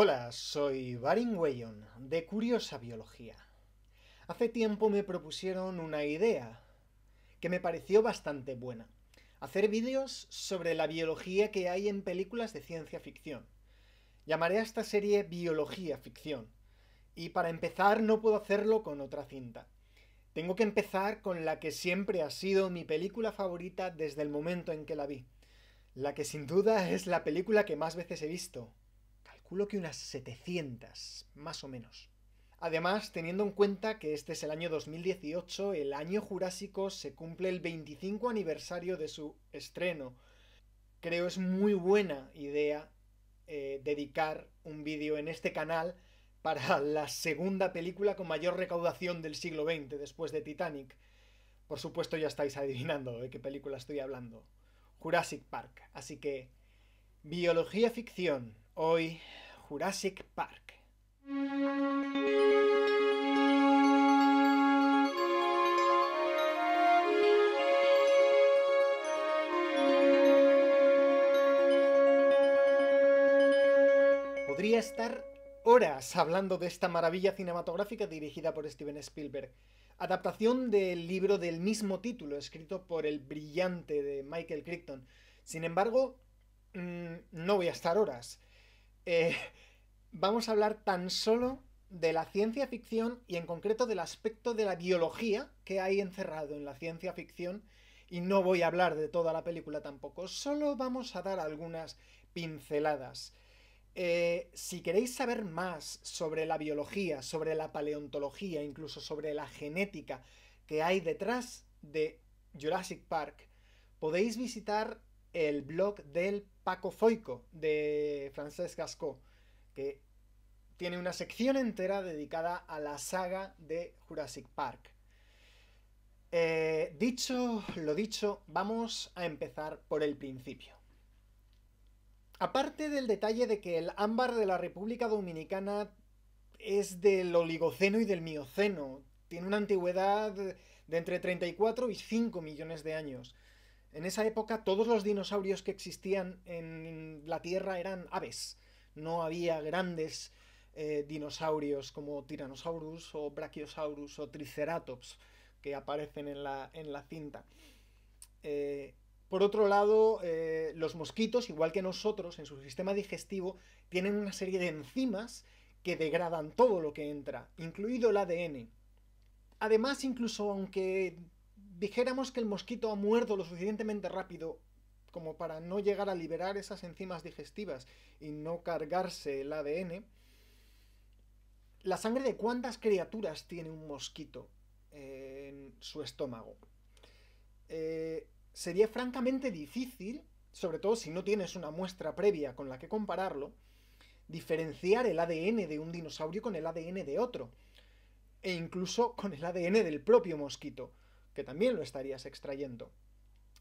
Hola, soy Barin Weyon, de Curiosa Biología. Hace tiempo me propusieron una idea que me pareció bastante buena. Hacer vídeos sobre la biología que hay en películas de ciencia ficción. Llamaré a esta serie Biología Ficción. Y para empezar no puedo hacerlo con otra cinta. Tengo que empezar con la que siempre ha sido mi película favorita desde el momento en que la vi. La que sin duda es la película que más veces he visto, culo que unas 700, más o menos. Además, teniendo en cuenta que este es el año 2018, el año Jurásico se cumple el 25 aniversario de su estreno. Creo es muy buena idea eh, dedicar un vídeo en este canal para la segunda película con mayor recaudación del siglo XX después de Titanic. Por supuesto ya estáis adivinando de qué película estoy hablando. Jurassic Park. Así que, biología ficción, Hoy, Jurassic Park. Podría estar horas hablando de esta maravilla cinematográfica dirigida por Steven Spielberg, adaptación del libro del mismo título escrito por el brillante de Michael Crichton. Sin embargo, mm, no voy a estar horas. Eh, vamos a hablar tan solo de la ciencia ficción y en concreto del aspecto de la biología que hay encerrado en la ciencia ficción y no voy a hablar de toda la película tampoco, solo vamos a dar algunas pinceladas. Eh, si queréis saber más sobre la biología, sobre la paleontología, incluso sobre la genética que hay detrás de Jurassic Park, podéis visitar el blog del Paco Foico, de Francesc Gasco, que tiene una sección entera dedicada a la saga de Jurassic Park. Eh, dicho lo dicho, vamos a empezar por el principio. Aparte del detalle de que el ámbar de la República Dominicana es del Oligoceno y del Mioceno, tiene una antigüedad de entre 34 y 5 millones de años. En esa época todos los dinosaurios que existían en la Tierra eran aves. No había grandes eh, dinosaurios como Tyrannosaurus o Brachiosaurus o Triceratops que aparecen en la, en la cinta. Eh, por otro lado, eh, los mosquitos, igual que nosotros, en su sistema digestivo, tienen una serie de enzimas que degradan todo lo que entra, incluido el ADN. Además, incluso aunque dijéramos que el mosquito ha muerto lo suficientemente rápido como para no llegar a liberar esas enzimas digestivas y no cargarse el ADN, la sangre de cuántas criaturas tiene un mosquito eh, en su estómago. Eh, sería francamente difícil, sobre todo si no tienes una muestra previa con la que compararlo, diferenciar el ADN de un dinosaurio con el ADN de otro, e incluso con el ADN del propio mosquito que también lo estarías extrayendo.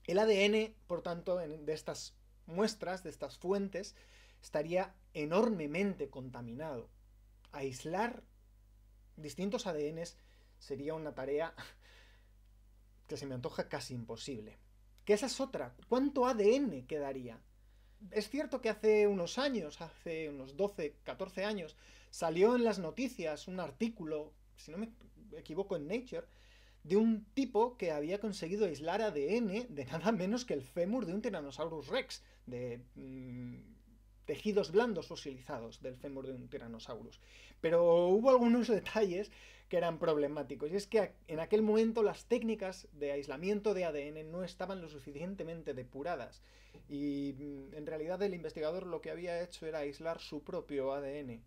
El ADN, por tanto, de estas muestras, de estas fuentes, estaría enormemente contaminado. Aislar distintos ADNs sería una tarea que se me antoja casi imposible. Que esa es otra. ¿Cuánto ADN quedaría? Es cierto que hace unos años, hace unos 12, 14 años, salió en las noticias un artículo, si no me equivoco, en Nature, de un tipo que había conseguido aislar ADN de nada menos que el fémur de un Tyrannosaurus rex, de mm, tejidos blandos fosilizados del fémur de un Tyrannosaurus. Pero hubo algunos detalles que eran problemáticos, y es que en aquel momento las técnicas de aislamiento de ADN no estaban lo suficientemente depuradas, y mm, en realidad el investigador lo que había hecho era aislar su propio ADN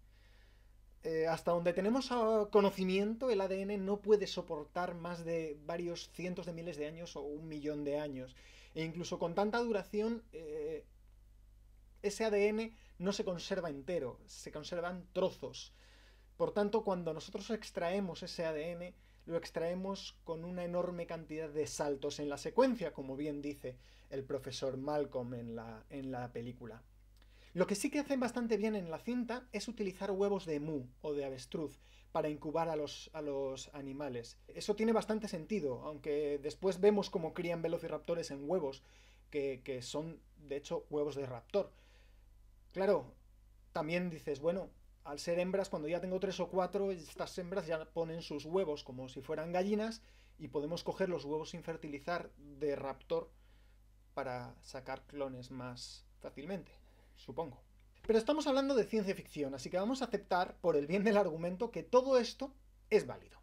eh, hasta donde tenemos ah, conocimiento, el ADN no puede soportar más de varios cientos de miles de años o un millón de años. E incluso con tanta duración, eh, ese ADN no se conserva entero, se conservan trozos. Por tanto, cuando nosotros extraemos ese ADN, lo extraemos con una enorme cantidad de saltos en la secuencia, como bien dice el profesor Malcolm en la película. Lo que sí que hacen bastante bien en la cinta es utilizar huevos de mu o de avestruz para incubar a los, animales. Eso tiene bastante sentido, aunque después vemos cómo crían velociraptores en huevos, que, que son de hecho huevos de raptor. Claro, también dices, bueno, al ser hembras, cuando ya tengo tres o cuatro, estas hembras ya ponen sus huevos como si fueran gallinas y podemos coger los huevos sin fertilizar de raptor para sacar clones más fácilmente supongo. Pero estamos hablando de ciencia ficción, así que vamos a aceptar, por el bien del argumento, que todo esto es válido.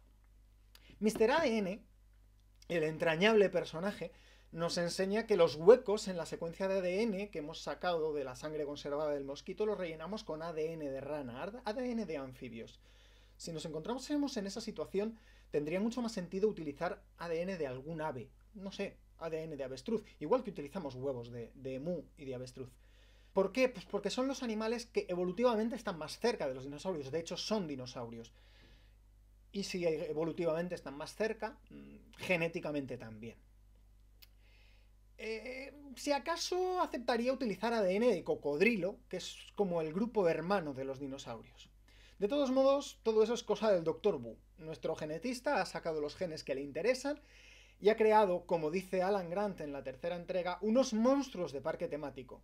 Mr. ADN, el entrañable personaje, nos enseña que los huecos en la secuencia de ADN que hemos sacado de la sangre conservada del mosquito los rellenamos con ADN de rana, ADN de anfibios. Si nos encontrásemos en esa situación, tendría mucho más sentido utilizar ADN de algún ave, no sé, ADN de avestruz, igual que utilizamos huevos de, de emú y de avestruz. ¿Por qué? Pues porque son los animales que evolutivamente están más cerca de los dinosaurios, de hecho son dinosaurios. Y si evolutivamente están más cerca, mm, genéticamente también. Eh, si acaso aceptaría utilizar ADN de cocodrilo, que es como el grupo hermano de los dinosaurios. De todos modos, todo eso es cosa del Dr. Wu. Nuestro genetista ha sacado los genes que le interesan y ha creado, como dice Alan Grant en la tercera entrega, unos monstruos de parque temático.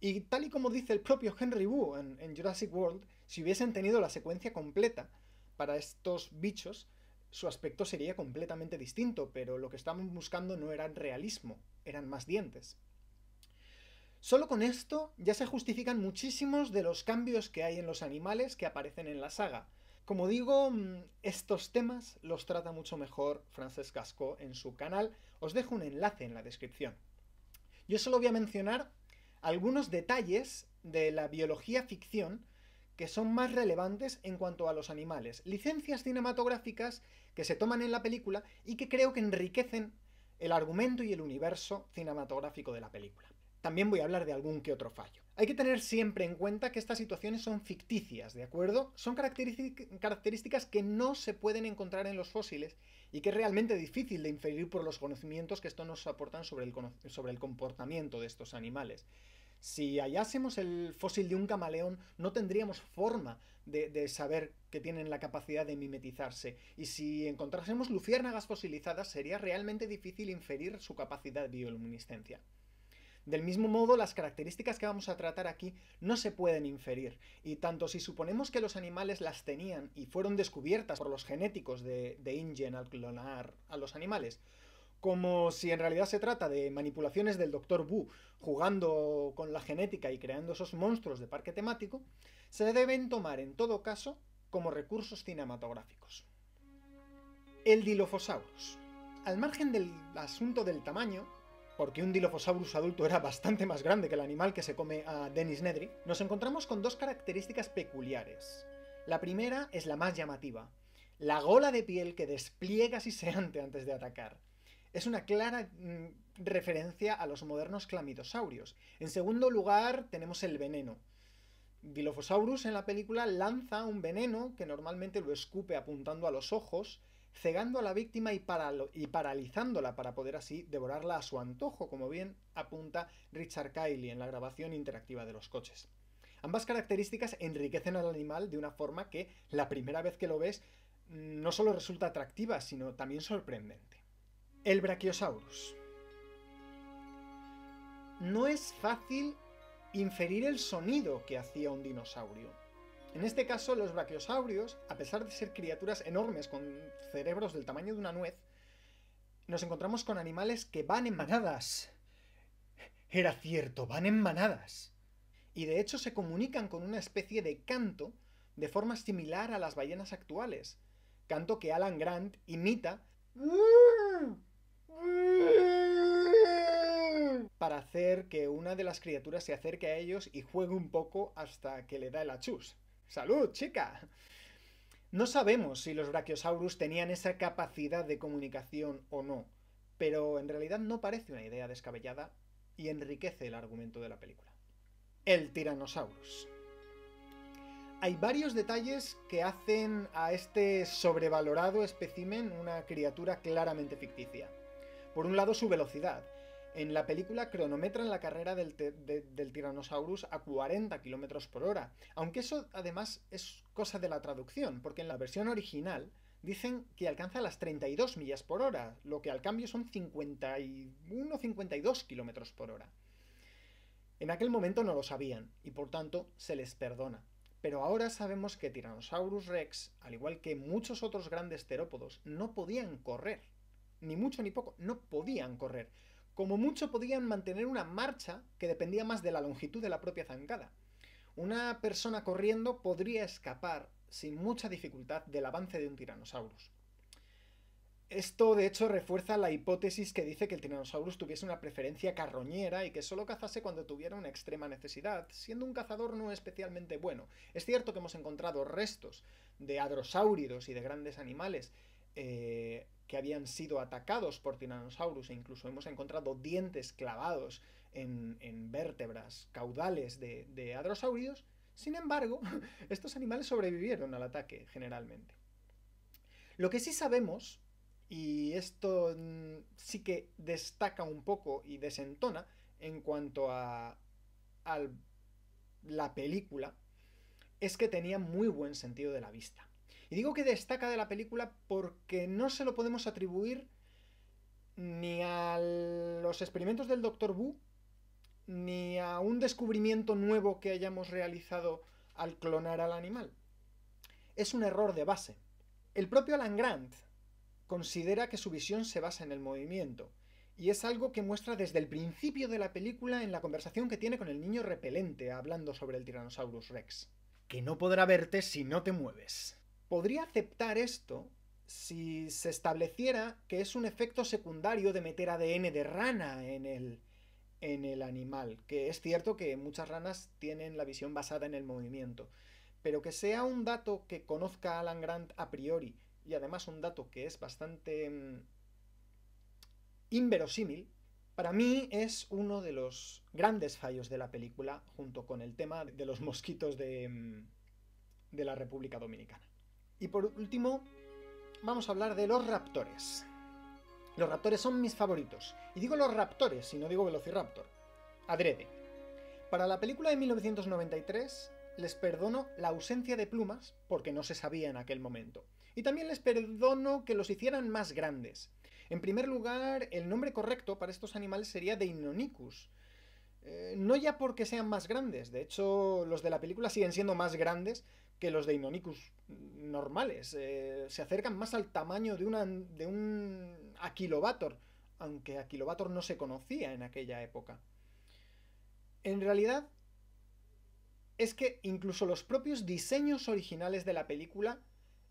Y tal y como dice el propio Henry Wu en, Jurassic World, si hubiesen tenido la secuencia completa para estos bichos, su aspecto sería completamente distinto, pero lo que estamos buscando no era realismo, eran más dientes. Solo con esto ya se justifican muchísimos de los cambios que hay en los animales que aparecen en la saga. Como digo, mm, estos temas los trata mucho mejor Francesc Casco en su canal. Os dejo un enlace en la descripción. Yo solo voy a mencionar algunos detalles de la biología ficción que son más relevantes en cuanto a los animales. Licencias cinematográficas que se toman en la película y que creo que enriquecen el argumento y el universo cinematográfico de la película. También voy a hablar de algún que otro fallo. Hay que tener siempre en cuenta que estas situaciones son ficticias, ¿de acuerdo? Son características que no se pueden encontrar en los fósiles y que es realmente difícil de inferir por los conocimientos que esto nos aportan sobre el, comportamiento de estos animales. Si hallásemos el fósil de un camaleón, no tendríamos forma de, de, saber que tienen la capacidad de mimetizarse. Y si encontrásemos luciérnagas fosilizadas, sería realmente difícil inferir su capacidad de bioluminiscencia. Del mismo modo, las características que vamos a tratar aquí no se pueden inferir, y tanto si suponemos que los animales las tenían y fueron descubiertas por los genéticos de, Ingen al clonar a los animales, como si en realidad se trata de manipulaciones del Dr. Wu jugando con la genética y creando esos monstruos de parque temático, se deben tomar en todo caso como recursos cinematográficos. El Dilophosaurus. Al margen del asunto del tamaño, porque un Dilophosaurus adulto era bastante más grande que el animal que se come a Dennis Nedry, nos encontramos con dos características peculiares. La primera es la más llamativa, la gola de piel que despliega siseante antes de atacar. Es una clara mm, referencia a los modernos clamidosaurios. En segundo lugar, tenemos el veneno. Dilophosaurus en la película lanza un veneno que normalmente lo escupe apuntando a los ojos, cegando a la víctima y, paralizándola para poder así devorarla a su antojo, como bien apunta Richard Kiley en la grabación interactiva de los coches. Ambas características enriquecen al animal de una forma que la primera vez que lo ves no solo resulta atractiva, sino también sorprendente. El Brachiosaurus. No es fácil inferir el sonido que hacía un dinosaurio en este caso, los brachiosaurios, a pesar de ser criaturas enormes con cerebros del tamaño de una nuez, nos encontramos con animales que van en manadas. Era cierto, van en manadas. Y de hecho se comunican con una especie de canto de forma similar a las ballenas actuales. Canto que Alan Grant imita para hacer que una de las criaturas se acerque a ellos y juegue un poco hasta que le da el achus. ¡Salud, chica! No sabemos si los brachiosaurus tenían esa capacidad de comunicación o no, pero en realidad no parece una idea descabellada y enriquece el argumento de la película. El tiranosaurus Hay varios detalles que hacen a este sobrevalorado espécimen una criatura claramente ficticia. Por un lado, su velocidad. En la película cronometran la carrera del, tiranosaurus a 40 km por hora, aunque eso además es cosa de la traducción, porque en la versión original dicen que alcanza las 32 millas por hora, lo que al cambio son 51-52 km por hora. En aquel momento no lo sabían, y por tanto se les perdona. Pero ahora sabemos que Tyrannosaurus rex, al igual que muchos otros grandes terópodos, no podían correr. Ni mucho ni poco, no podían correr. Como mucho podían mantener una marcha que dependía más de la longitud de la propia zancada. Una persona corriendo podría escapar sin mucha dificultad del avance de un tiranosaurus. Esto de hecho refuerza la hipótesis que dice que el tiranosaurus tuviese una preferencia carroñera y que solo cazase cuando tuviera una extrema necesidad, siendo un cazador no especialmente bueno. Es cierto que hemos encontrado restos de hadrosáuridos y de grandes animales eh, que habían sido atacados por Tyrannosaurus e incluso hemos encontrado dientes clavados en, vértebras caudales de, de hadrosaurios, sin embargo, estos animales sobrevivieron al ataque generalmente. Lo que sí sabemos, y esto mm, sí que destaca un poco y desentona en cuanto a la película, es que tenía muy buen sentido de la vista. Y digo que destaca de la película porque no se lo podemos atribuir ni a los experimentos del Dr. Wu, ni a un descubrimiento nuevo que hayamos realizado al clonar al animal. Es un error de base. El propio Alan Grant considera que su visión se basa en el movimiento, y es algo que muestra desde el principio de la película en la conversación que tiene con el niño repelente hablando sobre el Tyrannosaurus Rex. Que no podrá verte si no te mueves podría aceptar esto si se estableciera que es un efecto secundario de meter ADN de rana en el, en el animal, que es cierto que muchas ranas tienen la visión basada en el movimiento, pero que sea un dato que conozca Alan Grant a priori, y además un dato que es bastante mm, inverosímil, para mí es uno de los grandes fallos de la película, junto con el tema de los mosquitos de mm, la República Dominicana. Y por último, vamos a hablar de los raptores. Los raptores son mis favoritos. Y digo los raptores, si no digo velociraptor. Adrede. Para la película de 1993 les perdono la ausencia de plumas porque no se sabía en aquel momento. Y también les perdono que los hicieran más grandes. En primer lugar, el nombre correcto para estos animales sería Deinonychus, eh, no ya porque sean más grandes, de hecho los de la película siguen siendo más grandes que los de Inonicus normales, eh, se acercan más al tamaño de, de un Aquilobator, aunque Aquilobator no se conocía en aquella época. En realidad, es que incluso los propios diseños originales de la película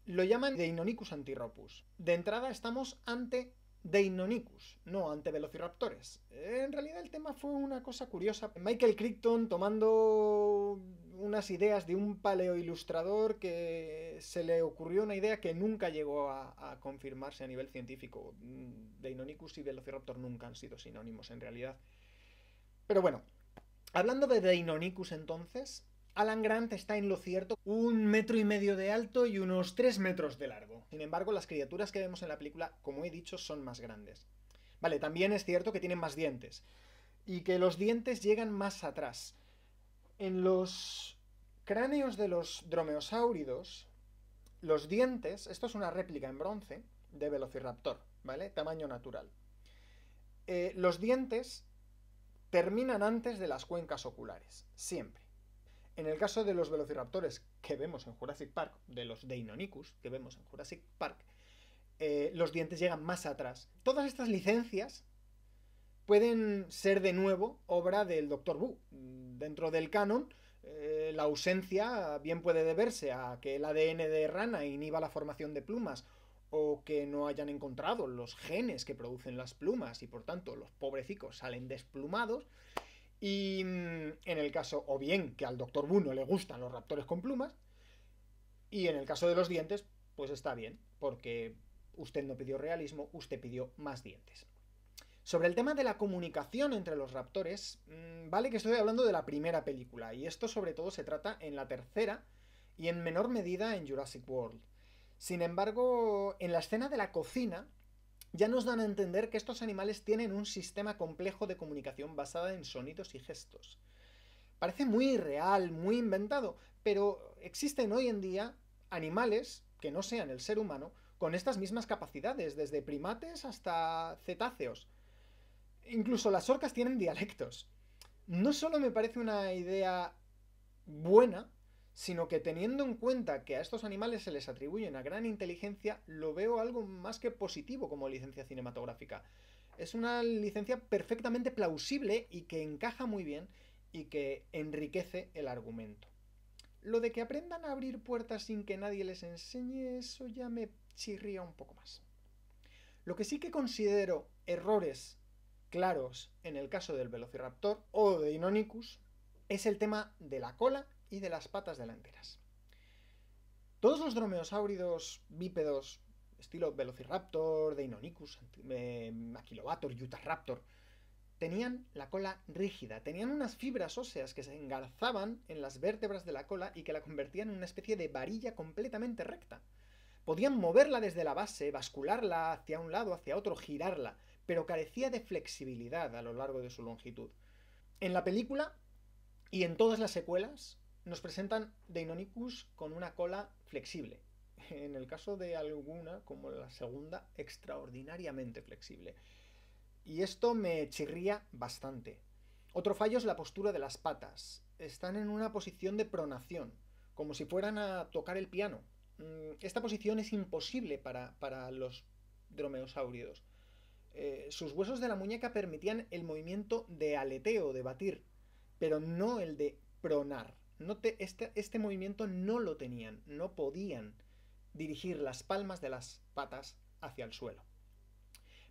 lo llaman de antiropus. De entrada estamos ante Deinonychus, no ante velociraptores. En realidad el tema fue una cosa curiosa. Michael Crichton tomando unas ideas de un paleoilustrador que se le ocurrió una idea que nunca llegó a, a confirmarse a nivel científico. Mm, Deinonychus y velociraptor nunca han sido sinónimos en realidad. Pero bueno, hablando de Deinonychus entonces, Alan Grant está en lo cierto, un metro y medio de alto y unos tres metros de largo. Sin embargo, las criaturas que vemos en la película, como he dicho, son más grandes. Vale, también es cierto que tienen más dientes y que los dientes llegan más atrás. En los cráneos de los dromeosáuridos, los dientes, esto es una réplica en bronce de Velociraptor, ¿vale? Tamaño natural. Eh, los dientes terminan antes de las cuencas oculares, siempre. En el caso de los velociraptores que vemos en Jurassic Park, de los Deinonychus que vemos en Jurassic Park, eh, los dientes llegan más atrás. Todas estas licencias pueden ser de nuevo obra del Doctor Wu. Dentro del canon, eh, la ausencia bien puede deberse a que el ADN de rana inhiba la formación de plumas o que no hayan encontrado los genes que producen las plumas y por tanto los pobrecicos salen desplumados. Y mm, en el caso, o bien que al Doctor Buno le gustan los raptores con plumas, y en el caso de los dientes, pues está bien, porque usted no pidió realismo, usted pidió más dientes. Sobre el tema de la comunicación entre los raptores, mm, vale que estoy hablando de la primera película, y esto sobre todo se trata en la tercera y en menor medida en Jurassic World. Sin embargo, en la escena de la cocina, ya nos dan a entender que estos animales tienen un sistema complejo de comunicación basada en sonidos y gestos. Parece muy real, muy inventado, pero existen hoy en día animales que no sean el ser humano con estas mismas capacidades, desde primates hasta cetáceos. Incluso las orcas tienen dialectos. No solo me parece una idea buena, sino que teniendo en cuenta que a estos animales se les atribuye una gran inteligencia, lo veo algo más que positivo como licencia cinematográfica. Es una licencia perfectamente plausible y que encaja muy bien y que enriquece el argumento. Lo de que aprendan a abrir puertas sin que nadie les enseñe, eso ya me chirría un poco más. Lo que sí que considero errores claros en el caso del Velociraptor o de Inonicus es el tema de la cola y de las patas delanteras. Todos los dromeosáuridos bípedos, estilo Velociraptor, Deinonychus, eh, Aquilobator, Utahraptor, tenían la cola rígida, tenían unas fibras óseas que se engarzaban en las vértebras de la cola y que la convertían en una especie de varilla completamente recta. Podían moverla desde la base, bascularla hacia un lado, hacia otro, girarla, pero carecía de flexibilidad a lo largo de su longitud. En la película y en todas las secuelas, nos presentan Deinonychus con una cola flexible, en el caso de alguna, como la segunda, extraordinariamente flexible. Y esto me chirría bastante. Otro fallo es la postura de las patas. Están en una posición de pronación, como si fueran a tocar el piano. Mm, esta posición es imposible para, los dromeosáuridos. Eh, sus huesos de la muñeca permitían el movimiento de aleteo, de batir, pero no el de pronar. Este, este, movimiento no lo tenían, no podían dirigir las palmas de las patas hacia el suelo.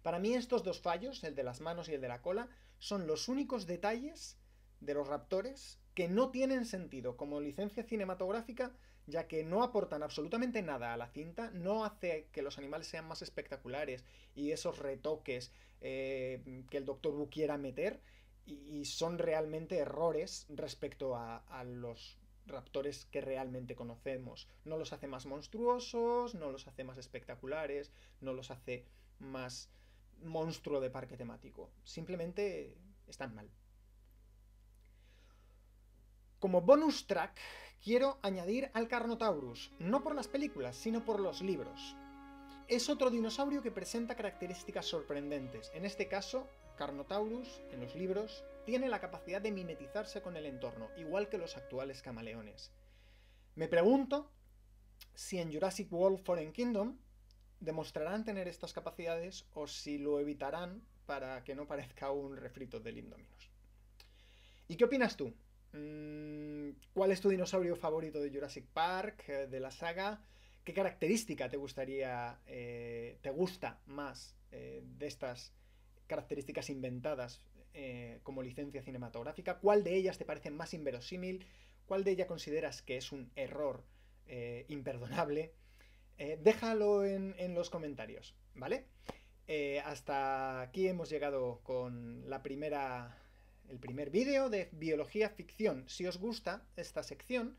Para mí estos dos fallos, el de las manos y el de la cola, son los únicos detalles de los raptores que no tienen sentido como licencia cinematográfica, ya que no aportan absolutamente nada a la cinta, no hace que los animales sean más espectaculares y esos retoques eh, que el doctor Wu quiera meter, y, son realmente errores respecto a, los raptores que realmente conocemos. No los hace más monstruosos, no los hace más espectaculares, no los hace más monstruo de parque temático. Simplemente están mal. Como bonus track, quiero añadir al Carnotaurus, no por las películas, sino por los libros. Es otro dinosaurio que presenta características sorprendentes, en este caso Carnotaurus, en los libros, tiene la capacidad de mimetizarse con el entorno, igual que los actuales camaleones. Me pregunto si en Jurassic World Foreign Kingdom demostrarán tener estas capacidades o si lo evitarán para que no parezca un refrito del Indominus. ¿Y qué opinas tú? Mm, ¿Cuál es tu dinosaurio favorito de Jurassic Park, eh, de la saga? ¿Qué característica te gustaría, eh, te gusta más eh, de estas características inventadas eh, como licencia cinematográfica? ¿Cuál de ellas te parece más inverosímil? ¿Cuál de ellas consideras que es un error eh, imperdonable? Eh, déjalo en, los comentarios, ¿vale? hasta aquí hemos llegado con la primera, el primer vídeo de biología ficción. Si os gusta esta sección,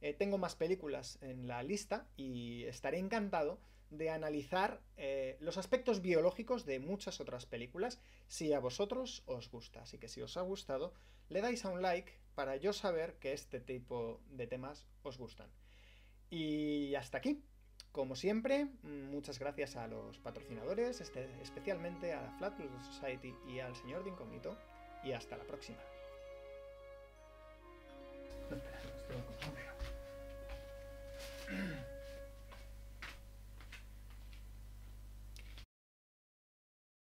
eh, tengo más películas en la lista y estaré encantado de analizar eh, los aspectos biológicos de muchas otras películas si a vosotros os gusta. Así que si os ha gustado, le dais a un like para yo saber que este tipo de temas os gustan. Y hasta aquí. Como siempre, muchas gracias a los patrocinadores, este, especialmente a la Flatbush Society y al señor de Incógnito, y hasta la próxima. Mm-hmm.